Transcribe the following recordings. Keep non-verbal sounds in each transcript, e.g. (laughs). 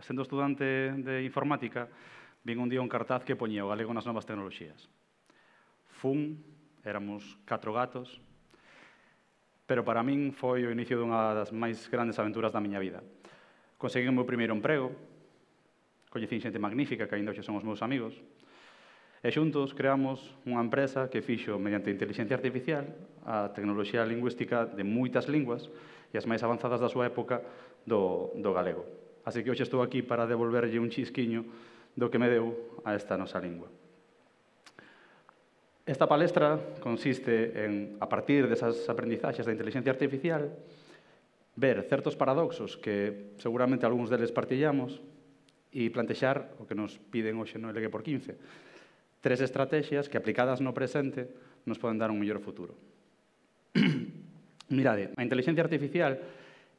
sendo estudante de informática, vin un día un cartaz que poñía o galego nas novas tecnoloxías. Fun, éramos catro gatos, pero para min foi o inicio dunha das máis grandes aventuras da miña vida. Conseguí o meu primeiro emprego, coñecí xente magnífica que ainda hoxe son os meus amigos, e xuntos creamos unha empresa que fixo mediante inteligencia artificial a tecnoloxía lingüística de moitas linguas e as máis avanzadas da súa época do, do galego. Así que hoxe estou aquí para devolverlle un chisquiño do que me deu a esta nosa lingua. Esta palestra consiste en, a partir desas aprendizaxes da inteligencia artificial, ver certos paradoxos que seguramente algúns deles partillamos e plantexar o que nos piden hoxe no LG por 15. Tres estrategias que aplicadas no presente nos poden dar un mellor futuro. (clears throat) Mirade, a inteligencia artificial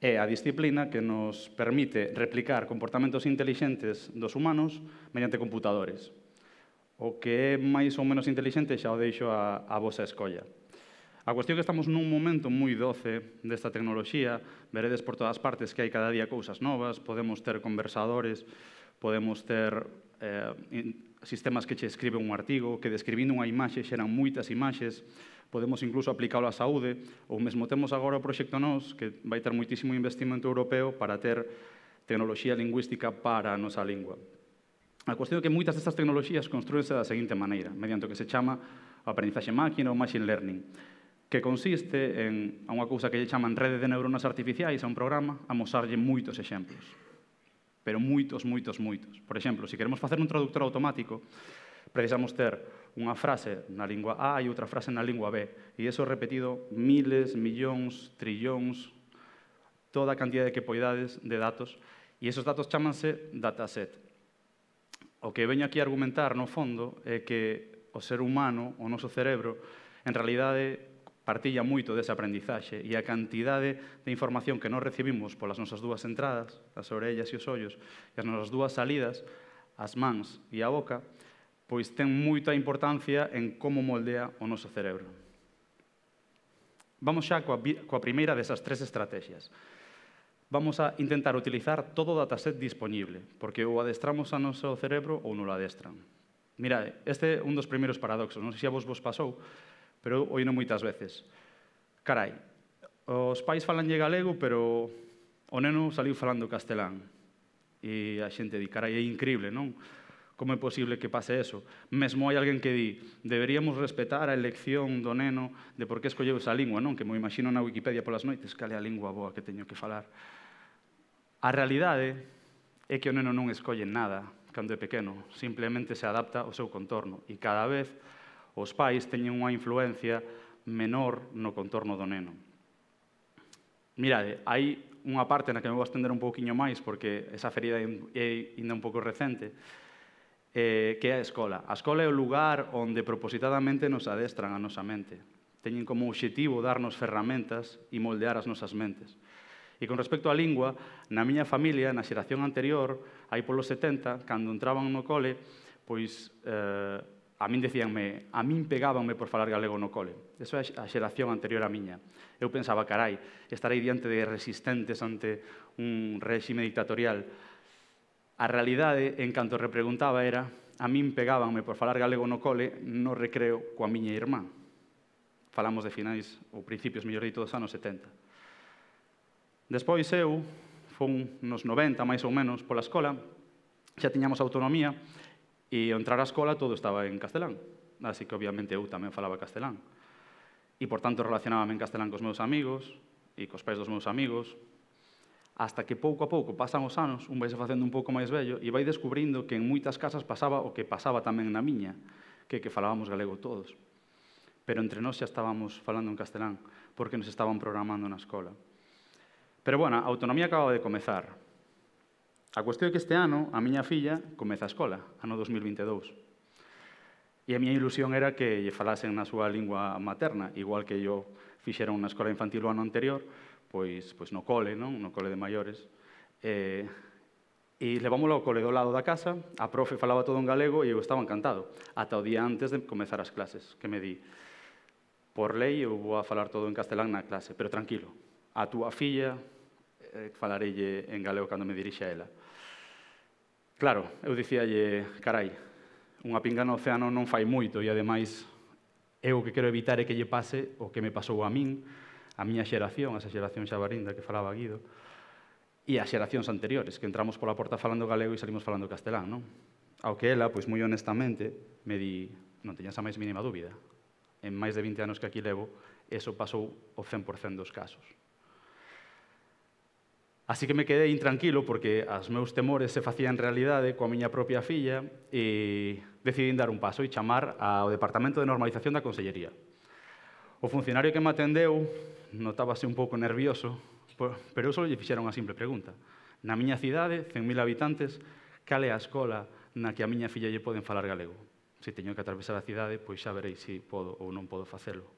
é a disciplina que nos permite replicar comportamentos intelixentes dos humanos mediante computadores. O que é máis ou menos intelixente xa o deixo a, a vosa escolla. A cuestión que estamos nun momento moi doce desta tecnoloxía, veredes por todas partes que hai cada día cousas novas, podemos ter conversadores, podemos ter eh, sistemas que che escriben un artigo, que describindo unha imaxe xeran moitas imaxes, podemos incluso aplicalo á saúde, ou mesmo temos agora o proxecto NOS, que vai ter moitísimo investimento europeo para ter tecnoloxía lingüística para a nosa lingua. A cuestión é que moitas destas tecnoloxías construense da seguinte maneira, mediante o que se chama aprendizaxe máquina ou machine learning, que consiste en a unha cousa que lle chaman rede de neuronas artificiais a un programa, a mosarlle moitos exemplos pero moitos, moitos, moitos. Por exemplo, se queremos facer un traductor automático, precisamos ter unha frase na lingua A e outra frase na lingua B, e iso repetido miles, millóns, trillóns, toda a cantidad de que poidades de datos, e esos datos chamanse dataset. O que veño aquí a argumentar, no fondo, é que o ser humano, o noso cerebro, en realidade partilla moito desa aprendizaxe e a cantidade de información que nos recibimos polas nosas dúas entradas, as orellas e os ollos, e as nosas dúas salidas, as mans e a boca, pois ten moita importancia en como moldea o noso cerebro. Vamos xa coa, coa primeira desas tres estrategias vamos a intentar utilizar todo o dataset disponible, porque ou adestramos a noso cerebro ou non o adestran. Mirade, este é un dos primeiros paradoxos, non sei se a vos vos pasou, pero non moitas veces. Carai, os pais falanlle galego, pero o neno saliu falando castelán. E a xente di, carai, é increíble, non? Como é posible que pase eso? Mesmo hai alguén que di, deberíamos respetar a elección do neno de por que escolleu esa lingua, non? Que mo imagino na Wikipedia polas noites, cal é a lingua boa que teño que falar. A realidade é que o neno non escolle nada cando é pequeno, simplemente se adapta ao seu contorno e cada vez os pais teñen unha influencia menor no contorno do neno. Mirade, hai unha parte na que me vou estender un pouquiño máis porque esa ferida é ainda un pouco recente, eh, que é a escola. A escola é o lugar onde propositadamente nos adestran a nosa mente. Teñen como obxectivo darnos ferramentas e moldear as nosas mentes. E con respecto á lingua, na miña familia, na xeración anterior, aí polos 70, cando entraban no cole, pois eh, a min decíanme, a min pegábanme por falar galego no cole. Eso é a xeración anterior a miña. Eu pensaba, carai, estarei diante de resistentes ante un réxime dictatorial. A realidade, en canto repreguntaba, era a min pegábanme por falar galego no cole no recreo coa miña irmá. Falamos de finais ou principios, mellor dito, dos anos 70. Despois eu, fun nos 90, máis ou menos, pola escola, xa tiñamos autonomía, E ao entrar á escola todo estaba en castelán, así que obviamente eu tamén falaba castelán. E, por tanto, relacionábame en castelán cos meus amigos e cos pais dos meus amigos, hasta que pouco a pouco pasan os anos, un vai se facendo un pouco máis vello e vai descubrindo que en moitas casas pasaba o que pasaba tamén na miña, que que falábamos galego todos. Pero entre nós xa estábamos falando en castelán, porque nos estaban programando na escola. Pero, bueno, a autonomía acaba de comezar, A cuestión é que este ano a miña filla comeza a escola, ano 2022. E a miña ilusión era que lle falasen na súa lingua materna, igual que yo fixeron na escola infantil o ano anterior, pois, pois no cole, non? no cole de maiores. Eh, E levámoslo ao cole do lado da casa, a profe falaba todo en galego e eu estaba encantado, ata o día antes de comezar as clases, que me di, por lei eu vou a falar todo en castelán na clase, pero tranquilo, a túa filla eh, falarelle en galego cando me dirixe a ela. Claro, eu dicíalle, carai, unha pinga no océano non fai moito e, ademais, eu o que quero evitar é que lle pase o que me pasou a min, a miña xeración, esa xeración xabarinda que falaba Guido, e as xeracións anteriores, que entramos pola porta falando galego e salimos falando castelán, non? Ao que ela, pois moi honestamente, me di, non teñas a máis mínima dúbida, en máis de 20 anos que aquí levo, eso pasou o 100% dos casos. Así que me quedei intranquilo porque os meus temores se facían realidade coa miña propia filla e decidín dar un paso e chamar ao Departamento de Normalización da Consellería. O funcionario que me atendeu notábase un pouco nervioso, pero eu só lle fixera unha simple pregunta. Na miña cidade, 100.000 habitantes, cal é a escola na que a miña filla lle poden falar galego? Se teño que atravesar a cidade, pois xa verei se podo ou non podo facelo.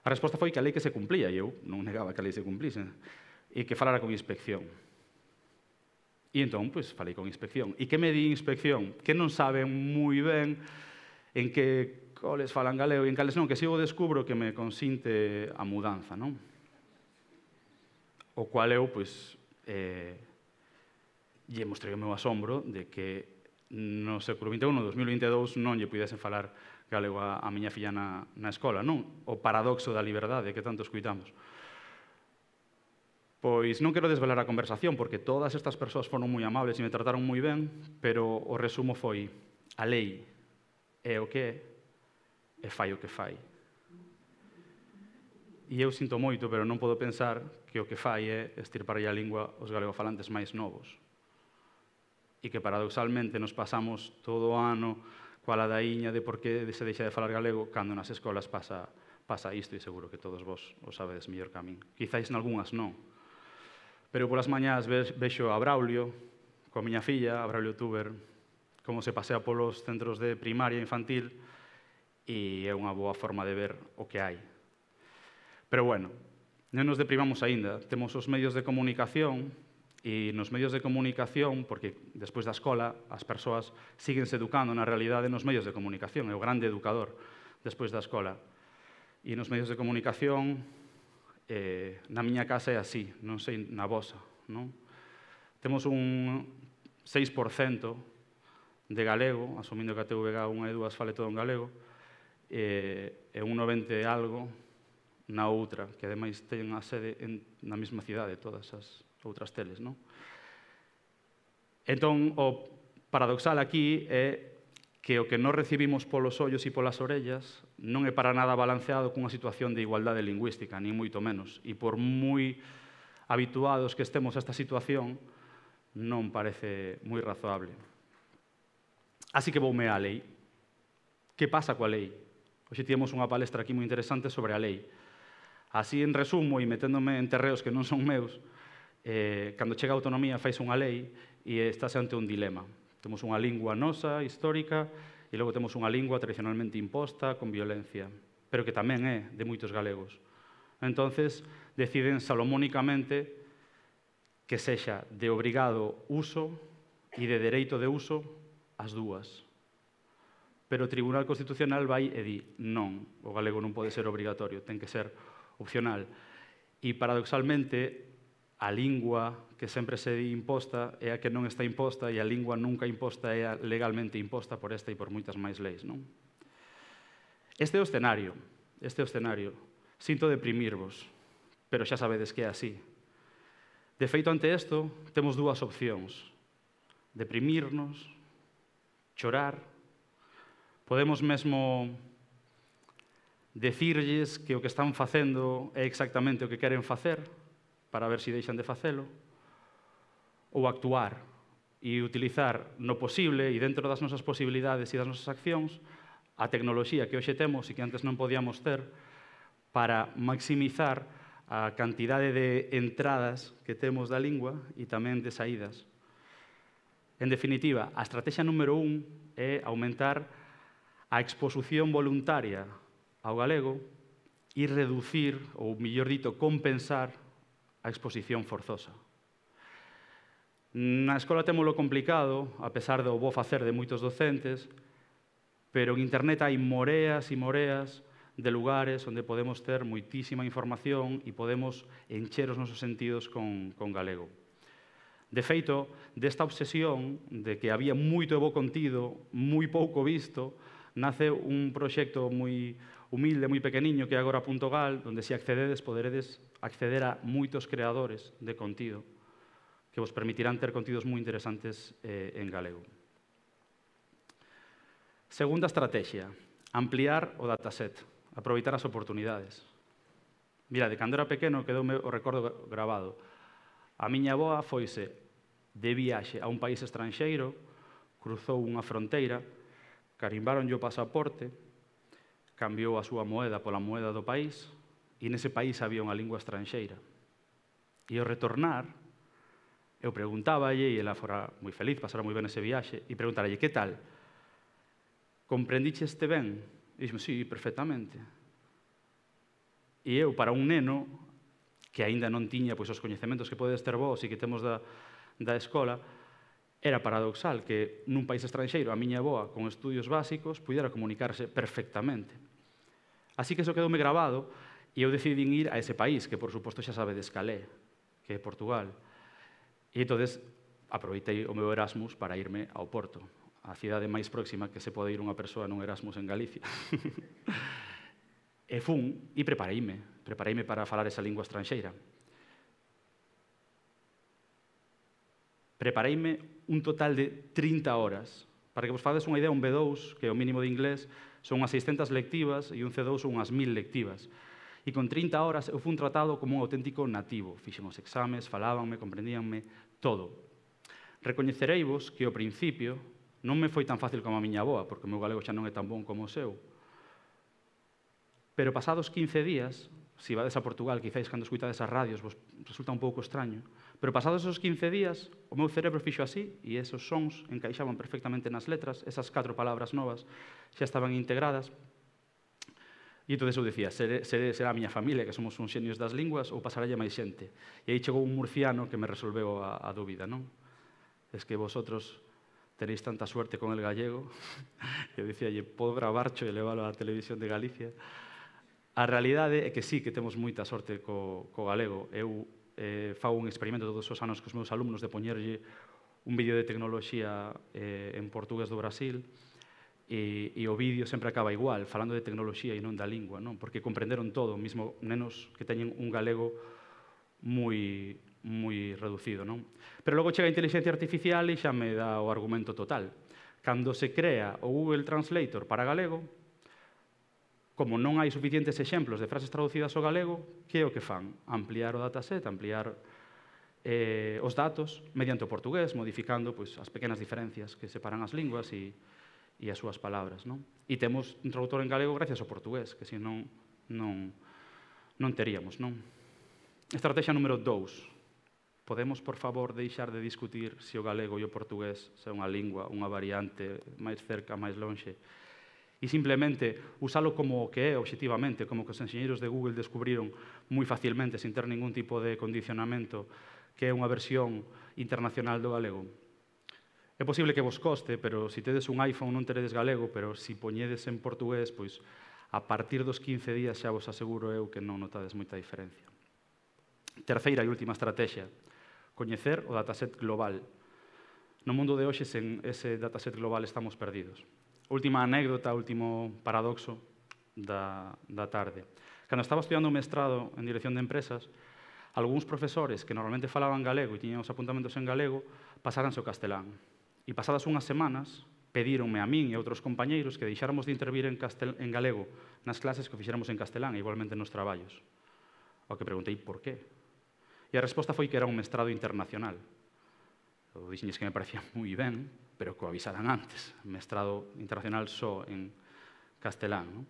A resposta foi que a lei que se cumplía, e eu non negaba que a lei se cumplise e que falara con inspección. E entón, pois, falei con inspección. E que me di inspección? Que non saben moi ben en que coles falan galego e en cales non, que sigo descubro que me consinte a mudanza, non? O cual eu, pois, eh, lle mostrei o meu asombro de que no século XXI, no 2022, non lle pudesen falar galego a, a miña filla na, na escola, non? O paradoxo da liberdade que tanto escuitamos. Pois non quero desvelar a conversación, porque todas estas persoas foron moi amables e me trataron moi ben, pero o resumo foi a lei é o que é e fai o que fai. E eu sinto moito, pero non podo pensar que o que fai é estirpar a lingua os galegofalantes máis novos. E que paradoxalmente nos pasamos todo o ano coa ladaíña de por que se deixa de falar galego cando nas escolas pasa, pasa isto e seguro que todos vos o sabedes mellor que a min. Quizáis nalgúnas non, Pero polas mañás vexo a Braulio, coa miña filla, a Braulio Tuber, como se pasea polos centros de primaria infantil e é unha boa forma de ver o que hai. Pero bueno, non nos deprimamos aínda. Temos os medios de comunicación e nos medios de comunicación, porque despois da escola as persoas se educando na realidade nos medios de comunicación, é o grande educador despois da escola. E nos medios de comunicación eh, na miña casa é así, non sei na vosa. Non? Temos un 6% de galego, asumindo que a TVG unha e dúas fale todo en galego, eh, e un 90 e algo na outra, que ademais ten a sede en, na mesma cidade todas as outras teles. Non? Entón, o paradoxal aquí é que o que non recibimos polos ollos e polas orellas non é para nada balanceado cunha situación de igualdade lingüística, nin moito menos. E por moi habituados que estemos a esta situación, non parece moi razoable. Así que voume á lei. Que pasa coa lei? Hoxe tíamos unha palestra aquí moi interesante sobre a lei. Así, en resumo, e meténdome en terreos que non son meus, eh, cando chega a autonomía faz unha lei e estás ante un dilema. Temos unha lingua nosa, histórica, e logo temos unha lingua tradicionalmente imposta, con violencia, pero que tamén é de moitos galegos. Entonces, deciden salomónicamente que sexa de obrigado uso e de dereito de uso as dúas. Pero o Tribunal Constitucional vai e di non, o galego non pode ser obrigatorio, ten que ser opcional. E paradoxalmente, a lingua que sempre se imposta é a que non está imposta e a lingua nunca imposta é a legalmente imposta por esta e por moitas máis leis, non? Este é o escenario, este é o escenario. Sinto deprimirvos, pero xa sabedes que é así. De feito, ante isto, temos dúas opcións. Deprimirnos, chorar, podemos mesmo decirlles que o que están facendo é exactamente o que queren facer, para ver se si deixan de facelo, ou actuar e utilizar no posible e dentro das nosas posibilidades e das nosas accións a tecnoloxía que hoxe temos e que antes non podíamos ter para maximizar a cantidade de entradas que temos da lingua e tamén de saídas. En definitiva, a estrategia número un é aumentar a exposición voluntaria ao galego e reducir, ou mellor dito, compensar exposición forzosa. Na escola témolo complicado, a pesar do bo facer de moitos docentes, pero en internet hai moreas e moreas de lugares onde podemos ter moitísima información e podemos encher os nosos sentidos con, con galego. De feito, desta obsesión de que había moito bo contido, moi pouco visto, nace un proxecto moi, humilde, moi pequeniño, que é agora punto gal, onde se accededes poderedes acceder a moitos creadores de contido que vos permitirán ter contidos moi interesantes eh, en galego. Segunda estrategia, ampliar o dataset, aproveitar as oportunidades. Mira, de cando era pequeno quedoume o recordo grabado. A miña boa foise de viaxe a un país estranxeiro, cruzou unha fronteira, carimbaronlle o pasaporte, cambiou a súa moeda pola moeda do país e nese país había unha lingua estranxeira. E ao retornar, eu preguntaba e ela fora moi feliz, pasara moi ben ese viaxe e preguntaralle, que tal? Comprendiche este ben? E dixme, sí, perfectamente. E eu, para un neno que aínda non tiña pois, os coñecementos que podes ter vos e que temos da, da escola, Era paradoxal que nun país estranxeiro a miña boa con estudios básicos pudiera comunicarse perfectamente. Así que eso quedoume grabado e eu decidi ir a ese país, que por suposto xa sabe de escalé, que é Portugal. E entonces aproveitei o meu Erasmus para irme ao Porto, a cidade máis próxima que se pode ir unha persoa nun Erasmus en Galicia. (laughs) e fun e prepareime, prepareime para falar esa lingua estranxeira. Prepareime un total de 30 horas. Para que vos fades unha idea, un B2, que é o mínimo de inglés, son unhas 600 lectivas e un C2 son unhas 1000 lectivas. E con 30 horas eu fui tratado como un auténtico nativo. Fixen os exames, falábanme, comprendíanme, todo. vos que ao principio non me foi tan fácil como a miña aboa, porque o meu galego xa non é tan bon como o seu. Pero pasados 15 días, se si vades a Portugal, quizáis cando escuitades as radios, vos resulta un pouco extraño, Pero pasados esos 15 días, o meu cerebro fixo así, e esos sons encaixaban perfectamente nas letras, esas catro palabras novas xa estaban integradas, E entón eu dicía, seré, seré, será a miña familia, que somos uns xenios das linguas, ou pasaralle máis xente. E aí chegou un murciano que me resolveu a, a dúbida, non? Es que vosotros tenéis tanta suerte con el gallego. (laughs) eu dicía, lle podo gravarcho e leválo á televisión de Galicia. A realidade é que sí, que temos moita sorte co, co galego. Eu eh, fago un experimento todos os anos cos meus alumnos de poñerlle un vídeo de tecnoloxía eh, en portugués do Brasil e, e o vídeo sempre acaba igual, falando de tecnoloxía e non da lingua, non? porque comprenderon todo, mesmo nenos que teñen un galego moi moi reducido. Non? Pero logo chega a inteligencia artificial e xa me dá o argumento total. Cando se crea o Google Translator para galego, como non hai suficientes exemplos de frases traducidas ao galego, que é o que fan? Ampliar o dataset, ampliar eh, os datos mediante o portugués, modificando pois, as pequenas diferencias que separan as linguas e, e as súas palabras. Non? E temos un traductor en galego gracias ao portugués, que senón non, non teríamos. Non? Estrategia número 2. Podemos, por favor, deixar de discutir se o galego e o portugués son unha lingua, unha variante máis cerca, máis lonxe e simplemente usalo como o que é objetivamente, como que os enxeñeiros de Google descubriron moi facilmente sin ter ningún tipo de condicionamento que é unha versión internacional do galego. É posible que vos coste, pero se si tedes un iPhone non teredes galego, pero se si poñedes en portugués, pois a partir dos 15 días xa vos aseguro eu que non notades moita diferencia. Terceira e última estrategia, coñecer o dataset global. No mundo de hoxe, sen ese dataset global estamos perdidos última anécdota, último paradoxo da, da tarde. Cando estaba estudiando un mestrado en dirección de empresas, algúns profesores que normalmente falaban galego e tiñan os apuntamentos en galego, pasaranse ao castelán. E pasadas unhas semanas, pedíronme a min e a outros compañeiros que deixáramos de intervir en, castel, en galego nas clases que fixéramos en castelán, igualmente nos traballos. Ao que preguntei por qué. E a resposta foi que era un mestrado internacional. Eu dixenlles que me parecía (laughs) moi ben, pero que o avisaran antes. Mestrado internacional só en castelán. Non?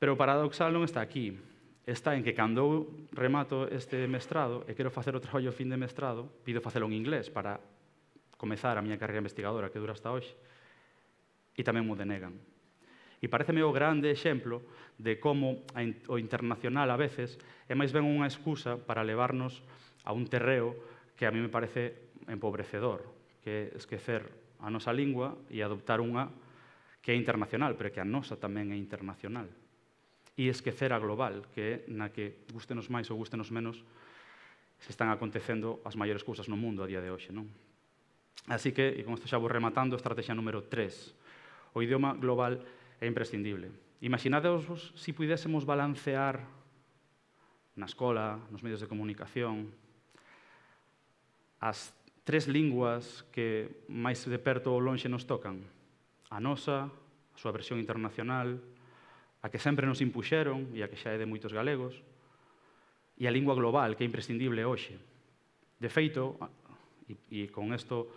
Pero o paradoxal non está aquí. Está en que cando eu remato este mestrado e quero facer o traballo fin de mestrado, pido facelo en inglés para comezar a miña carreira investigadora que dura hasta hoxe, e tamén mo denegan. E pareceme o grande exemplo de como o internacional a veces é máis ben unha excusa para levarnos a un terreo que a mí me parece empobrecedor, que esquecer a nosa lingua e adoptar unha que é internacional, pero que a nosa tamén é internacional. E esquecer a global, que é na que gustenos máis ou gustenos menos se están acontecendo as maiores cousas no mundo a día de hoxe. Non? Así que, e con isto xa vou rematando, estrategia número 3. O idioma global é imprescindible. Imaginadevos se si pudéssemos balancear na escola, nos medios de comunicación, as tres linguas que máis de perto ou lonxe nos tocan. A nosa, a súa versión internacional, a que sempre nos impuxeron e a que xa é de moitos galegos, e a lingua global, que é imprescindible hoxe. De feito, e, e con isto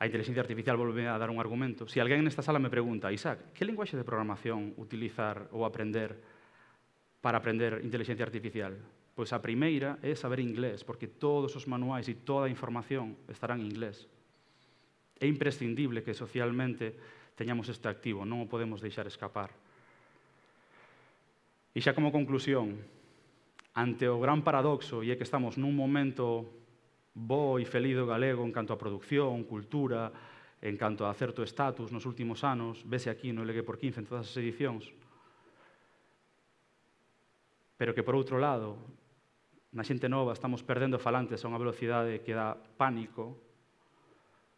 a inteligencia artificial volve a dar un argumento. Se si alguén nesta sala me pregunta, Isaac, que linguaxe de programación utilizar ou aprender para aprender inteligencia artificial? Pois a primeira é saber inglés, porque todos os manuais e toda a información estarán en inglés. É imprescindible que socialmente teñamos este activo, non o podemos deixar escapar. E xa como conclusión, ante o gran paradoxo, e é que estamos nun momento bo e feliz do galego en canto a producción, cultura, en canto a certo estatus nos últimos anos, vese aquí no Legue por 15 en todas as edicións, pero que por outro lado na xente nova estamos perdendo falantes a unha velocidade que dá pánico,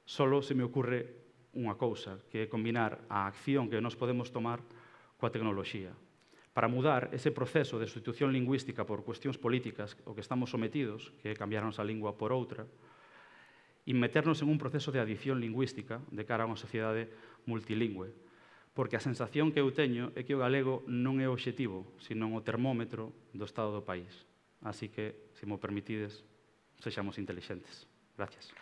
solo se me ocurre unha cousa, que é combinar a acción que nos podemos tomar coa tecnoloxía. Para mudar ese proceso de sustitución lingüística por cuestións políticas o que estamos sometidos, que é cambiarnos a lingua por outra, e meternos en un proceso de adición lingüística de cara a unha sociedade multilingüe, porque a sensación que eu teño é que o galego non é o objetivo, senón o termómetro do estado do país. Así que, si me permitís, seamos inteligentes. Gracias.